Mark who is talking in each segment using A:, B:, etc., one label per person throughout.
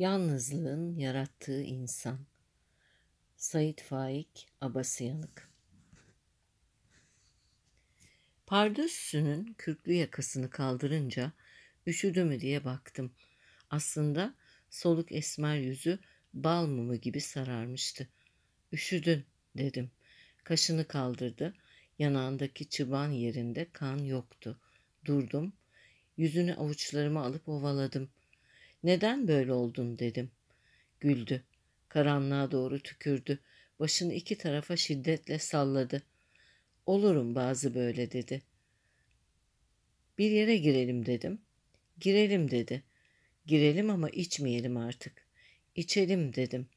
A: Yalnızlığın yarattığı insan. Sait Faik Abasıyanık Pardüsünün kürklü yakasını kaldırınca üşüdü mü diye baktım. Aslında soluk esmer yüzü bal mumu gibi sararmıştı. Üşüdün dedim. Kaşını kaldırdı. Yanağındaki çıban yerinde kan yoktu. Durdum. Yüzünü avuçlarıma alıp ovaladım. Neden böyle oldun dedim. Güldü. Karanlığa doğru tükürdü. Başını iki tarafa şiddetle salladı. Olurum bazı böyle dedi. Bir yere girelim dedim. Girelim dedi. Girelim ama içmeyelim artık. İçelim dedim.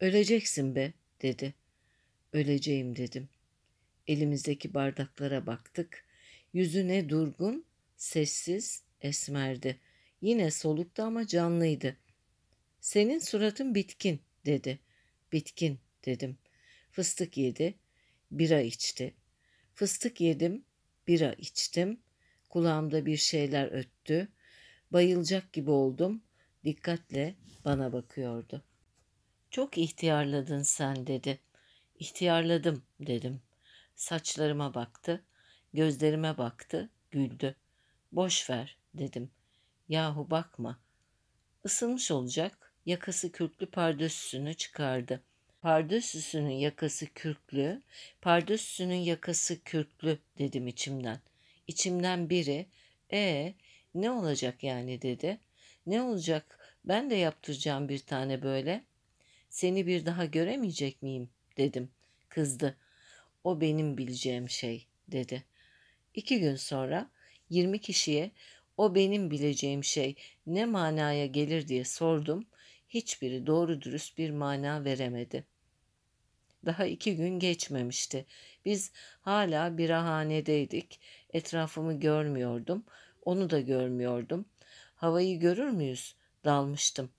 A: Öleceksin be dedi. Öleceğim dedim. Elimizdeki bardaklara baktık. Yüzüne durgun, sessiz, esmerdi.'' Yine soluktu ama canlıydı. Senin suratın bitkin dedi. Bitkin dedim. Fıstık yedi, bira içti. Fıstık yedim, bira içtim. Kulağımda bir şeyler öttü. Bayılacak gibi oldum. Dikkatle bana bakıyordu. Çok ihtiyarladın sen dedi. İhtiyarladım dedim. Saçlarıma baktı, gözlerime baktı, güldü. Boş ver dedim. Yahu bakma. Isınmış olacak. Yakası kürklü pardösüsünü çıkardı. Pardösüsünün yakası kürklü, pardösüsünün yakası kürklü dedim içimden. İçimden biri, e ne olacak yani dedi. Ne olacak ben de yaptıracağım bir tane böyle. Seni bir daha göremeyecek miyim dedim. Kızdı. O benim bileceğim şey dedi. İki gün sonra 20 kişiye o benim bileceğim şey ne manaya gelir diye sordum. Hiçbiri doğru dürüst bir mana veremedi. Daha iki gün geçmemişti. Biz hala bir ahanedeydik. Etrafımı görmüyordum. Onu da görmüyordum. Havayı görür müyüz? Dalmıştım.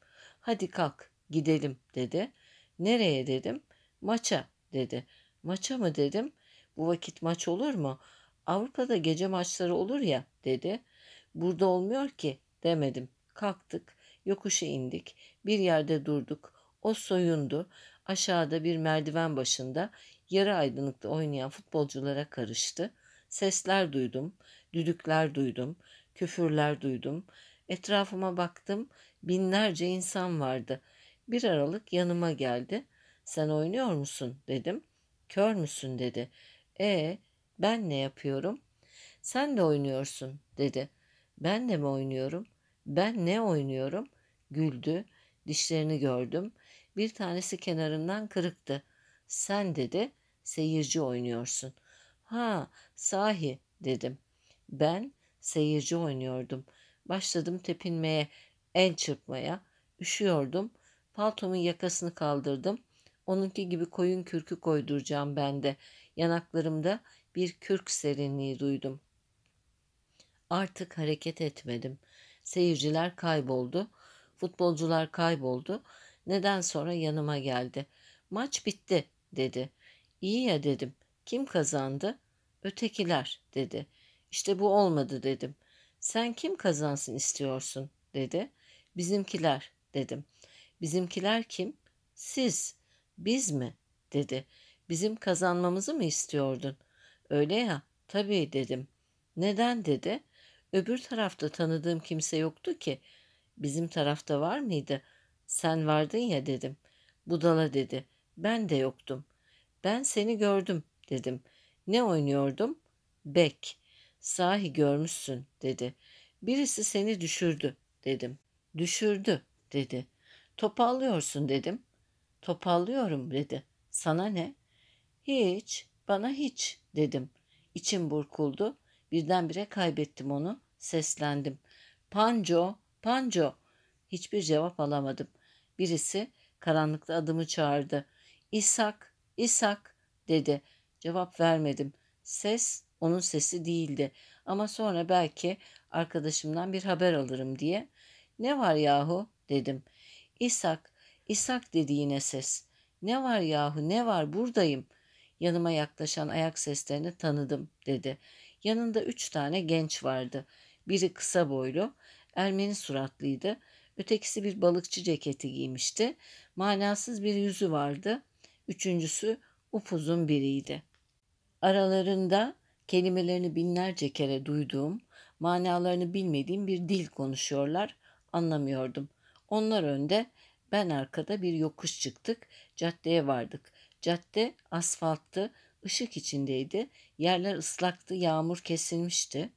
A: Hadi kalk gidelim dedi. Nereye dedim? Maça dedi. Maça mı dedim? Bu vakit maç olur mu? Avrupa'da gece maçları olur ya dedi. Burada olmuyor ki demedim. Kalktık, yokuşa indik, bir yerde durduk. O soyundu. Aşağıda bir merdiven başında yarı aydınlıkta oynayan futbolculara karıştı. Sesler duydum, düdükler duydum, küfürler duydum. Etrafıma baktım, binlerce insan vardı. Bir aralık yanıma geldi. Sen oynuyor musun dedim. Kör müsün dedi. E ben ne yapıyorum? Sen de oynuyorsun dedi. Ben de mi oynuyorum? Ben ne oynuyorum? Güldü. Dişlerini gördüm. Bir tanesi kenarından kırıktı. Sen dedi seyirci oynuyorsun. Ha sahi dedim. Ben seyirci oynuyordum. Başladım tepinmeye, el çırpmaya. Üşüyordum. Paltomun yakasını kaldırdım. Onunki gibi koyun kürkü koyduracağım ben de. Yanaklarımda bir kürk serinliği duydum. Artık hareket etmedim. Seyirciler kayboldu. Futbolcular kayboldu. Neden sonra yanıma geldi. Maç bitti dedi. İyi ya dedim. Kim kazandı? Ötekiler dedi. İşte bu olmadı dedim. Sen kim kazansın istiyorsun dedi. Bizimkiler dedim. Bizimkiler kim? Siz. Biz mi? dedi. Bizim kazanmamızı mı istiyordun? Öyle ya. Tabii dedim. Neden dedi? Öbür tarafta tanıdığım kimse yoktu ki. Bizim tarafta var mıydı? Sen vardın ya dedim. Budala dedi. Ben de yoktum. Ben seni gördüm dedim. Ne oynuyordum? Bek. Sahi görmüşsün dedi. Birisi seni düşürdü dedim. Düşürdü dedi. Topallıyorsun dedim. Topallıyorum dedi. Sana ne? Hiç, bana hiç dedim. İçim burkuldu. Birdenbire kaybettim onu seslendim. Panco, Panco. Hiçbir cevap alamadım. Birisi karanlıkta adımı çağırdı. İshak, İshak dedi. Cevap vermedim. Ses onun sesi değildi ama sonra belki arkadaşımdan bir haber alırım diye. Ne var yahu dedim. İshak, İshak dedi yine ses. Ne var yahu ne var buradayım. Yanıma yaklaşan ayak seslerini tanıdım dedi. Yanında üç tane genç vardı.'' Biri kısa boylu, Ermeni suratlıydı. Ötekisi bir balıkçı ceketi giymişti. Manasız bir yüzü vardı. Üçüncüsü upuzun biriydi. Aralarında kelimelerini binlerce kere duyduğum, manalarını bilmediğim bir dil konuşuyorlar. Anlamıyordum. Onlar önde, ben arkada bir yokuş çıktık. Caddeye vardık. Cadde asfalttı, ışık içindeydi. Yerler ıslaktı, yağmur kesilmişti.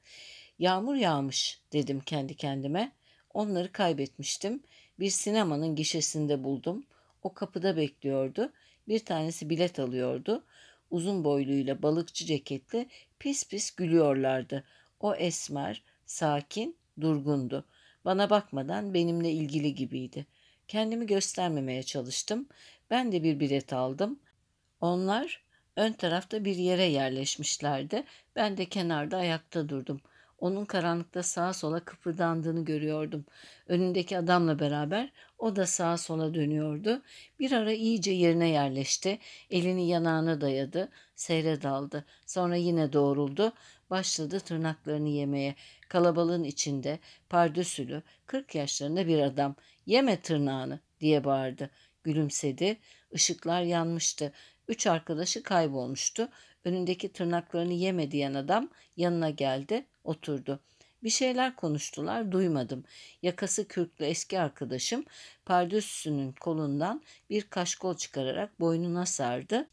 A: Yağmur yağmış dedim kendi kendime. Onları kaybetmiştim. Bir sinemanın gişesinde buldum. O kapıda bekliyordu. Bir tanesi bilet alıyordu. Uzun boyluyla balıkçı ceketli pis pis gülüyorlardı. O esmer, sakin, durgundu. Bana bakmadan benimle ilgili gibiydi. Kendimi göstermemeye çalıştım. Ben de bir bilet aldım. Onlar ön tarafta bir yere yerleşmişlerdi. Ben de kenarda ayakta durdum onun karanlıkta sağa sola kıpırdandığını görüyordum. Önündeki adamla beraber o da sağa sola dönüyordu. Bir ara iyice yerine yerleşti. Elini yanağına dayadı. Seyre daldı. Sonra yine doğruldu. Başladı tırnaklarını yemeye. Kalabalığın içinde pardösülü 40 yaşlarında bir adam. Yeme tırnağını diye bağırdı. Gülümsedi. Işıklar yanmıştı. Üç arkadaşı kaybolmuştu. Önündeki tırnaklarını yeme diyen adam yanına geldi, oturdu. Bir şeyler konuştular, duymadım. Yakası kürklü eski arkadaşım pardüsünün kolundan bir kaşkol çıkararak boynuna sardı.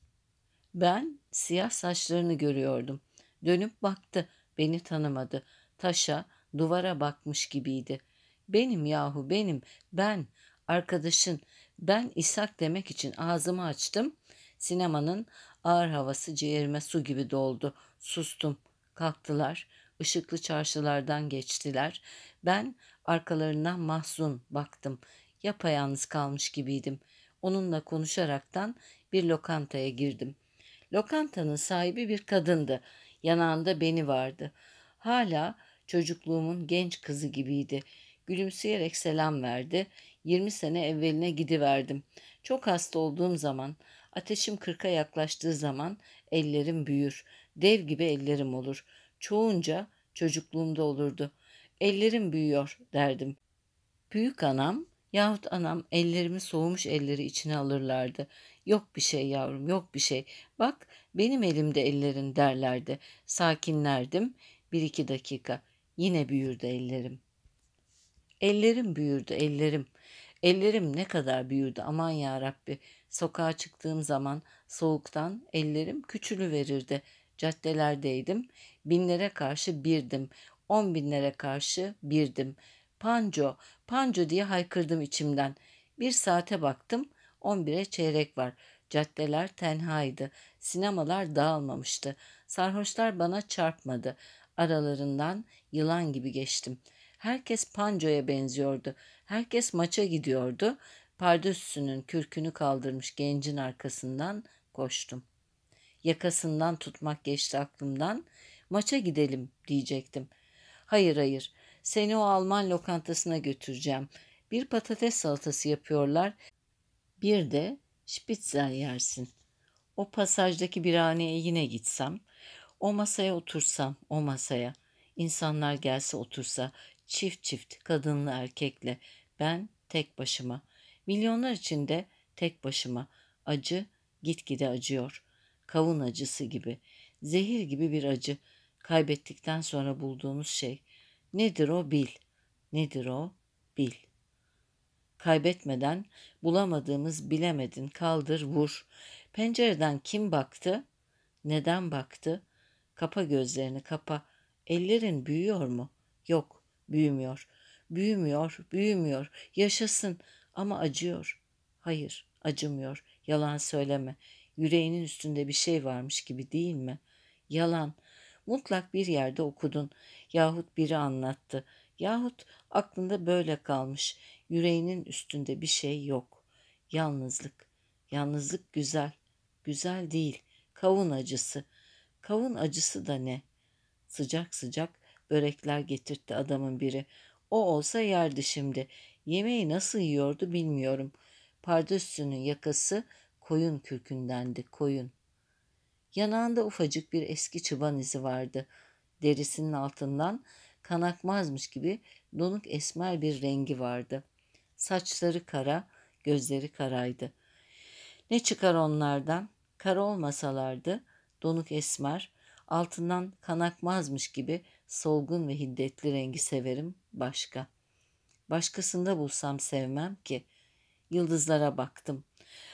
A: Ben siyah saçlarını görüyordum. Dönüp baktı, beni tanımadı. Taşa, duvara bakmış gibiydi. Benim yahu benim, ben, arkadaşın, ben İshak demek için ağzımı açtım. Sinemanın ağır havası ciğerime su gibi doldu. Sustum. Kalktılar. Işıklı çarşılardan geçtiler. Ben arkalarından mahzun baktım. Yapayalnız kalmış gibiydim. Onunla konuşaraktan bir lokantaya girdim. Lokantanın sahibi bir kadındı. Yanağında beni vardı. Hala çocukluğumun genç kızı gibiydi. Gülümseyerek selam verdi. 20 sene evveline gidiverdim. Çok hasta olduğum zaman Ateşim kırka yaklaştığı zaman ellerim büyür. Dev gibi ellerim olur. Çoğunca çocukluğumda olurdu. Ellerim büyüyor derdim. Büyük anam yahut anam ellerimi soğumuş elleri içine alırlardı. Yok bir şey yavrum yok bir şey. Bak benim elimde ellerin derlerdi. Sakinlerdim. Bir iki dakika. Yine büyürdü ellerim. Ellerim büyürdü ellerim. Ellerim ne kadar büyüdü aman ya Rabbi. Sokağa çıktığım zaman soğuktan ellerim küçülü verirdi. Caddelerdeydim. Binlere karşı birdim. On binlere karşı birdim. Panco, panco diye haykırdım içimden. Bir saate baktım. On bire çeyrek var. Caddeler tenhaydı. Sinemalar dağılmamıştı. Sarhoşlar bana çarpmadı. Aralarından yılan gibi geçtim.'' Herkes pancoya benziyordu. Herkes maça gidiyordu. Pardösünün kürkünü kaldırmış gencin arkasından koştum. Yakasından tutmak geçti aklımdan. Maça gidelim diyecektim. Hayır hayır seni o Alman lokantasına götüreceğim. Bir patates salatası yapıyorlar. Bir de şpitzel yersin. O pasajdaki bir birhaneye yine gitsem, o masaya otursam, o masaya, insanlar gelse otursa, çift çift kadınlı erkekle ben tek başıma. Milyonlar içinde tek başıma. Acı gitgide acıyor. Kavun acısı gibi. Zehir gibi bir acı. Kaybettikten sonra bulduğumuz şey. Nedir o bil. Nedir o bil. Kaybetmeden bulamadığımız bilemedin kaldır vur. Pencereden kim baktı? Neden baktı? Kapa gözlerini kapa. Ellerin büyüyor mu? Yok. Büyümüyor, büyümüyor, büyümüyor. Yaşasın ama acıyor. Hayır, acımıyor. Yalan söyleme. Yüreğinin üstünde bir şey varmış gibi değil mi? Yalan. Mutlak bir yerde okudun yahut biri anlattı yahut aklında böyle kalmış. Yüreğinin üstünde bir şey yok. Yalnızlık. Yalnızlık güzel. Güzel değil. Kavun acısı. Kavun acısı da ne? Sıcak sıcak Börekler getirtti adamın biri. O olsa yerdi şimdi. Yemeği nasıl yiyordu bilmiyorum. Pardösünün yakası koyun kürkündendi, koyun. Yanağında ufacık bir eski çıban izi vardı. Derisinin altından kanakmazmış gibi donuk esmer bir rengi vardı. Saçları kara, gözleri karaydı. Ne çıkar onlardan? Kara olmasalardı, donuk esmer, altından kanakmazmış gibi solgun ve hiddetli rengi severim başka. Başkasında bulsam sevmem ki. Yıldızlara baktım.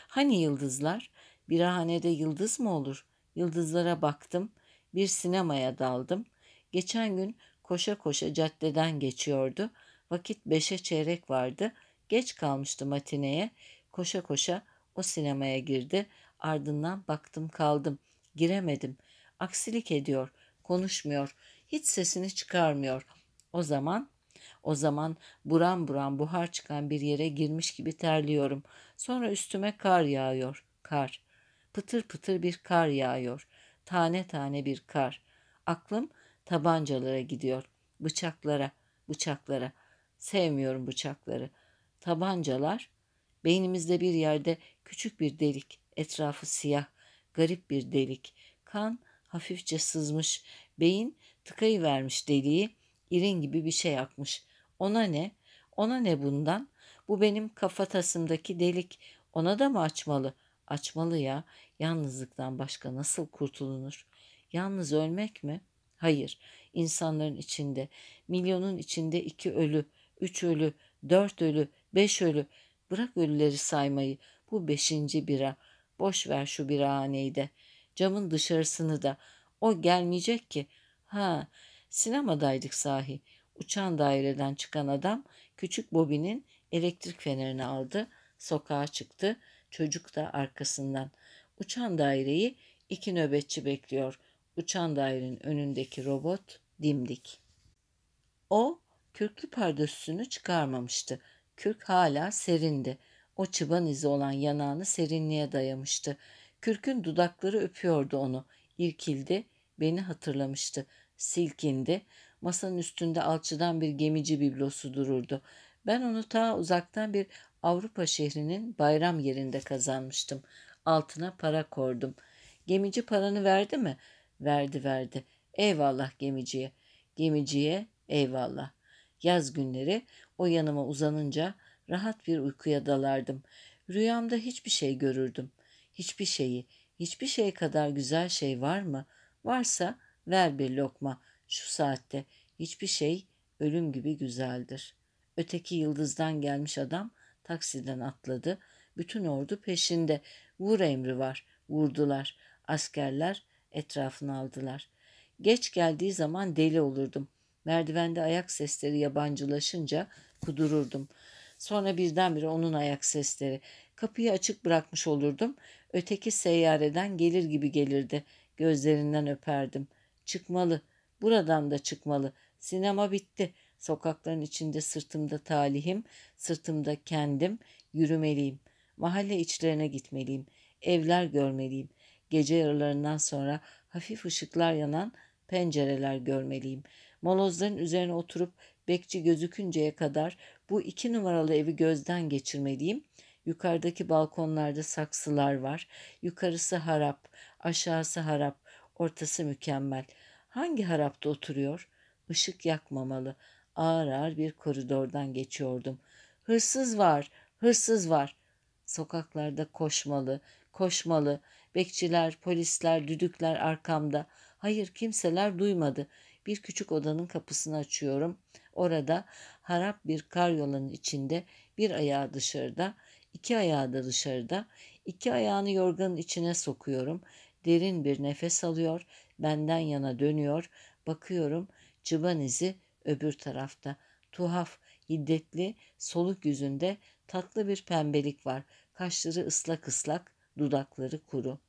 A: Hani yıldızlar? Bir hanede yıldız mı olur? Yıldızlara baktım. Bir sinemaya daldım. Geçen gün koşa koşa caddeden geçiyordu. Vakit beşe çeyrek vardı. Geç kalmıştı matineye. Koşa koşa o sinemaya girdi. Ardından baktım kaldım. Giremedim. Aksilik ediyor. Konuşmuyor hiç sesini çıkarmıyor. O zaman o zaman buram buram buhar çıkan bir yere girmiş gibi terliyorum. Sonra üstüme kar yağıyor. Kar. Pıtır pıtır bir kar yağıyor. Tane tane bir kar. Aklım tabancalara gidiyor. Bıçaklara, bıçaklara. Sevmiyorum bıçakları. Tabancalar beynimizde bir yerde küçük bir delik, etrafı siyah, garip bir delik. Kan hafifçe sızmış. Beyin Tıkayı vermiş deliği, irin gibi bir şey akmış. Ona ne? Ona ne bundan? Bu benim kafatasımdaki delik. Ona da mı açmalı? Açmalı ya. Yalnızlıktan başka nasıl kurtulunur? Yalnız ölmek mi? Hayır. İnsanların içinde, milyonun içinde iki ölü, üç ölü, dört ölü, beş ölü. Bırak ölüleri saymayı. Bu beşinci bira. Boş ver şu aneyi de. Camın dışarısını da. O gelmeyecek ki. Ha, sinemadaydık sahi. Uçan daireden çıkan adam küçük Bobby'nin elektrik fenerini aldı, sokağa çıktı. Çocuk da arkasından. Uçan daireyi iki nöbetçi bekliyor. Uçan dairenin önündeki robot dimdik. O kürklü pardösünü çıkarmamıştı. Kürk hala serindi. O çıban izi olan yanağını serinliğe dayamıştı. Kürkün dudakları öpüyordu onu. İlkildi, beni hatırlamıştı silkindi. Masanın üstünde alçıdan bir gemici biblosu dururdu. Ben onu ta uzaktan bir Avrupa şehrinin bayram yerinde kazanmıştım. Altına para kordum. Gemici paranı verdi mi? Verdi verdi. Eyvallah gemiciye. Gemiciye eyvallah. Yaz günleri o yanıma uzanınca rahat bir uykuya dalardım. Rüyamda hiçbir şey görürdüm. Hiçbir şeyi, hiçbir şey kadar güzel şey var mı? Varsa Ver bir lokma şu saatte. Hiçbir şey ölüm gibi güzeldir. Öteki yıldızdan gelmiş adam taksiden atladı. Bütün ordu peşinde. Vur emri var. Vurdular. Askerler etrafını aldılar. Geç geldiği zaman deli olurdum. Merdivende ayak sesleri yabancılaşınca kudururdum. Sonra birdenbire onun ayak sesleri. Kapıyı açık bırakmış olurdum. Öteki seyyareden gelir gibi gelirdi. Gözlerinden öperdim.'' Çıkmalı. Buradan da çıkmalı. Sinema bitti. Sokakların içinde sırtımda talihim, sırtımda kendim. Yürümeliyim. Mahalle içlerine gitmeliyim. Evler görmeliyim. Gece yarılarından sonra hafif ışıklar yanan pencereler görmeliyim. Molozların üzerine oturup bekçi gözükünceye kadar bu iki numaralı evi gözden geçirmeliyim. Yukarıdaki balkonlarda saksılar var. Yukarısı harap, aşağısı harap. Ortası mükemmel. Hangi harapta oturuyor? Işık yakmamalı. Ağır ağır bir koridordan geçiyordum. Hırsız var, hırsız var. Sokaklarda koşmalı, koşmalı. Bekçiler, polisler, düdükler arkamda. Hayır kimseler duymadı. Bir küçük odanın kapısını açıyorum. Orada harap bir karyolanın içinde bir ayağı dışarıda, iki ayağı da dışarıda. İki ayağını yorganın içine sokuyorum Derin bir nefes alıyor, benden yana dönüyor. Bakıyorum çıban izi öbür tarafta. Tuhaf, hiddetli, soluk yüzünde tatlı bir pembelik var. Kaşları ıslak ıslak, dudakları kuru.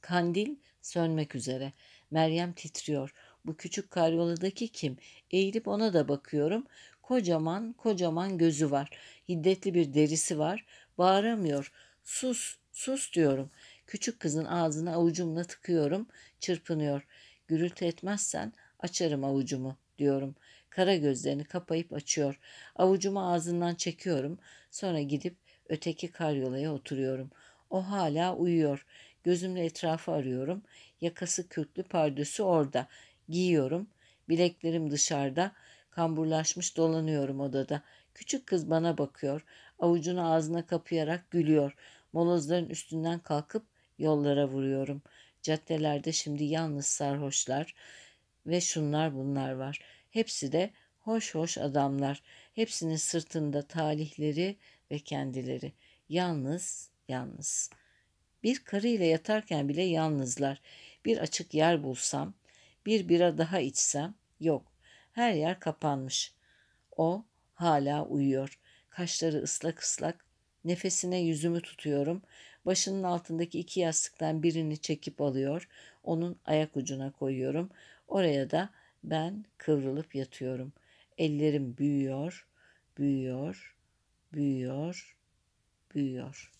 A: Kandil sönmek üzere. Meryem titriyor. Bu küçük karyoladaki kim? Eğilip ona da bakıyorum. Kocaman kocaman gözü var. Hiddetli bir derisi var. Bağıramıyor. Sus, sus diyorum. Küçük kızın ağzına avucumla tıkıyorum, çırpınıyor. Gürültü etmezsen açarım avucumu diyorum. Kara gözlerini kapayıp açıyor. Avucumu ağzından çekiyorum. Sonra gidip öteki karyolaya oturuyorum. O hala uyuyor. Gözümle etrafı arıyorum. Yakası kürklü pardösü orada. Giyiyorum. Bileklerim dışarıda. Kamburlaşmış dolanıyorum odada. Küçük kız bana bakıyor. Avucunu ağzına kapayarak gülüyor. Molozların üstünden kalkıp Yollara vuruyorum. Caddelerde şimdi yalnız sarhoşlar ve şunlar bunlar var. Hepsi de hoş hoş adamlar. Hepsinin sırtında talihleri ve kendileri. Yalnız, yalnız. Bir karı ile yatarken bile yalnızlar. Bir açık yer bulsam, bir bira daha içsem, yok. Her yer kapanmış. O hala uyuyor. Kaşları ıslak ıslak. Nefesine yüzümü tutuyorum. Başının altındaki iki yastıktan birini çekip alıyor. Onun ayak ucuna koyuyorum. Oraya da ben kıvrılıp yatıyorum. Ellerim büyüyor, büyüyor, büyüyor, büyüyor.